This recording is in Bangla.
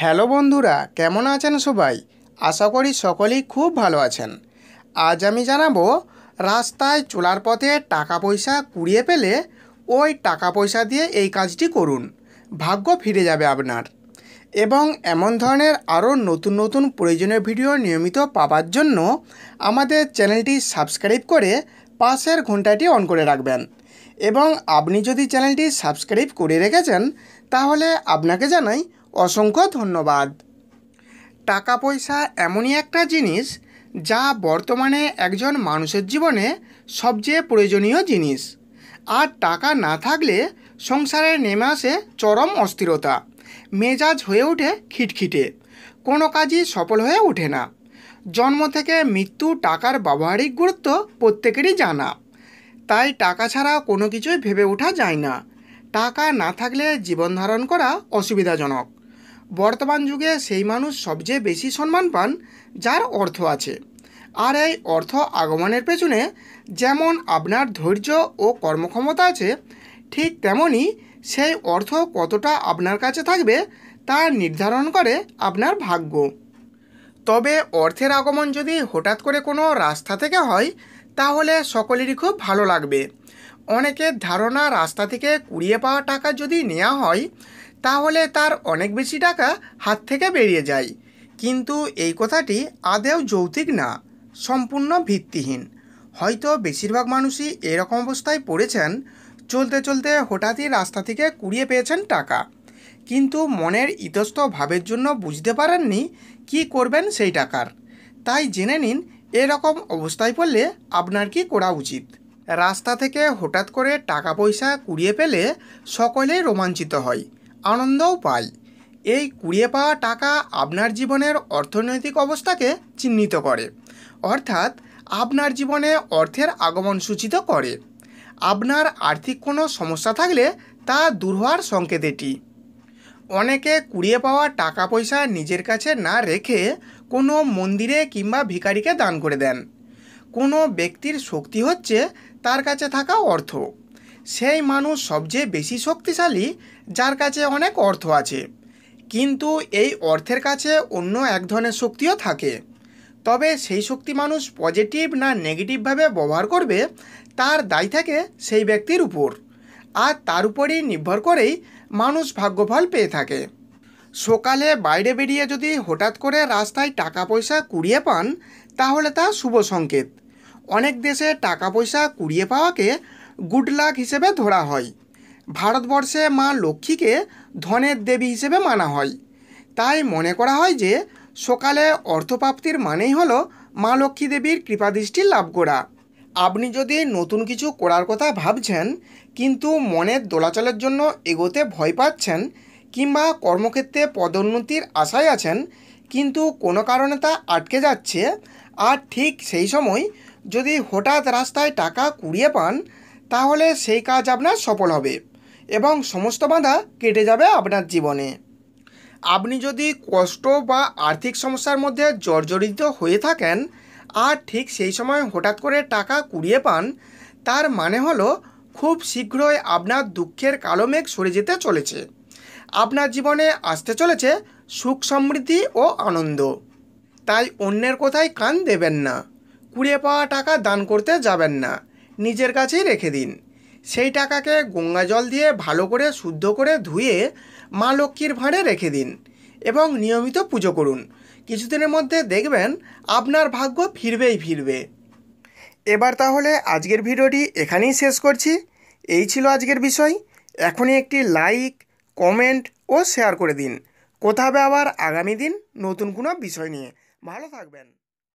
হ্যালো বন্ধুরা কেমন আছেন সবাই আশা করি সকলেই খুব ভালো আছেন আজ আমি জানাবো রাস্তায় চলার পথে টাকা পয়সা কুড়িয়ে পেলে ওই টাকা পয়সা দিয়ে এই কাজটি করুন ভাগ্য ফিরে যাবে আপনার এবং এমন ধরনের আরও নতুন নতুন প্রয়োজনীয় ভিডিও নিয়মিত পাবার জন্য আমাদের চ্যানেলটি সাবস্ক্রাইব করে পাশের ঘন্টাটি অন করে রাখবেন এবং আপনি যদি চ্যানেলটি সাবস্ক্রাইব করে রেখেছেন তাহলে আপনাকে জানাই অসংখ্য ধন্যবাদ টাকা পয়সা এমনই একটা জিনিস যা বর্তমানে একজন মানুষের জীবনে সবচেয়ে প্রয়োজনীয় জিনিস আর টাকা না থাকলে সংসারে নেমে আসে চরম অস্থিরতা মেজাজ হয়ে ওঠে খিটখিটে কোনো কাজই সফল হয়ে ওঠে না জন্ম থেকে মৃত্যু টাকার ব্যবহারিক গুরুত্ব প্রত্যেকেরই জানা তাই টাকা ছাড়া কোনো কিছুই ভেবে ওঠা যায় না টাকা না থাকলে জীবন ধারণ করা অসুবিধাজনক বর্তমান যুগে সেই মানুষ সবচেয়ে বেশি সম্মান পান যার অর্থ আছে আর এই অর্থ আগমনের পেছনে যেমন আপনার ধৈর্য ও কর্মক্ষমতা আছে ঠিক তেমনই সেই অর্থ কতটা আপনার কাছে থাকবে তা নির্ধারণ করে আপনার ভাগ্য তবে অর্থের আগমন যদি হঠাৎ করে কোনো রাস্তা থেকে হয় তাহলে সকলেরই খুব ভালো লাগবে অনেকের ধারণা রাস্তা থেকে কুড়িয়ে পাওয়া টাকা যদি নেওয়া হয় তাহলে তার অনেক বেশি টাকা হাত থেকে বেরিয়ে যায় কিন্তু এই কথাটি আদেও যৌতিক না সম্পূর্ণ ভিত্তিহীন হয়তো বেশিরভাগ মানুষই এরকম অবস্থায় পড়েছেন চলতে চলতে হঠাৎই রাস্তা থেকে কুড়িয়ে পেয়েছেন টাকা কিন্তু মনের ইতস্ত ভাবের জন্য বুঝতে পারেননি কি করবেন সেই টাকার তাই জেনে নিন এরকম অবস্থায় পড়লে আপনার কি করা উচিত রাস্তা থেকে হঠাৎ করে টাকা পয়সা কুড়িয়ে পেলে সকলেই রোমাঞ্চিত হয় আনন্দও পাই এই কুড়িয়ে পাওয়া টাকা আপনার জীবনের অর্থনৈতিক অবস্থাকে চিহ্নিত করে অর্থাৎ আপনার জীবনে অর্থের আগমন সূচিত করে আপনার আর্থিক কোনো সমস্যা থাকলে তা দূর হওয়ার সংকেত এটি অনেকে কুড়িয়ে পাওয়া টাকা পয়সা নিজের কাছে না রেখে কোনো মন্দিরে কিংবা ভিকারিকে দান করে দেন কোনো ব্যক্তির শক্তি হচ্ছে তার কাছে থাকা অর্থ সেই মানুষ সবচেয়ে বেশি শক্তিশালী যার কাছে অনেক অর্থ আছে কিন্তু এই অর্থের কাছে অন্য এক ধরনের শক্তিও থাকে তবে সেই শক্তি মানুষ পজিটিভ না নেগেটিভভাবে ব্যবহার করবে তার দায় থাকে সেই ব্যক্তির উপর আর তার উপরই নির্ভর করেই মানুষ ভাগ্যফল পেয়ে থাকে সকালে বাইরে বেরিয়ে যদি হঠাৎ করে রাস্তায় টাকা পয়সা কুড়িয়ে পান তাহলে তা শুভ সংকেত অনেক দেশে টাকা পয়সা কুড়িয়ে পাওয়াকে গুড লাক হিসেবে ধরা হয় ভারতবর্ষে মা লক্ষ্মীকে ধনের দেবী হিসেবে মানা হয় তাই মনে করা হয় যে সকালে অর্থপ্রাপ্তির মানেই হল মা লক্ষ্মী দেবীর কৃপাদৃষ্টি লাভ করা আপনি যদি নতুন কিছু করার কথা ভাবছেন কিন্তু মনের দোলাচলের জন্য এগোতে ভয় পাচ্ছেন কিংবা কর্মক্ষেত্রে পদোন্নতির আশায় আছেন কিন্তু কোনো কারণে তা আটকে যাচ্ছে আর ঠিক সেই সময় যদি হঠাৎ রাস্তায় টাকা কুড়িয়ে পান তাহলে সেই কাজ আপনার সফল হবে এবং সমস্ত বাধা কেটে যাবে আপনার জীবনে আপনি যদি কষ্ট বা আর্থিক সমস্যার মধ্যে জর্জরিত হয়ে থাকেন আর ঠিক সেই সময় হঠাৎ করে টাকা কুড়িয়ে পান তার মানে হলো খুব শীঘ্রই আপনার দুঃখের কালো মেঘ সরে যেতে চলেছে আপনার জীবনে আসতে চলেছে সুখ সমৃদ্ধি ও আনন্দ তাই অন্যের কোথায় কান দেবেন না কুড়িয়ে পাওয়া টাকা দান করতে যাবেন না নিজের কাছেই রেখে দিন সেই টাকাকে গঙ্গা জল দিয়ে ভালো করে শুদ্ধ করে ধুয়ে মা লক্ষ্মীর ভাঁড়ে রেখে দিন এবং নিয়মিত পুজো করুন কিছুদিনের মধ্যে দেখবেন আপনার ভাগ্য ফিরবেই ফিরবে এবার তাহলে আজকের ভিডিওটি এখানেই শেষ করছি এই ছিল আজকের বিষয় এখনই একটি লাইক কমেন্ট ও শেয়ার করে দিন কোথাবে আবার আগামী দিন নতুন কোনো বিষয় নিয়ে ভালো থাকবেন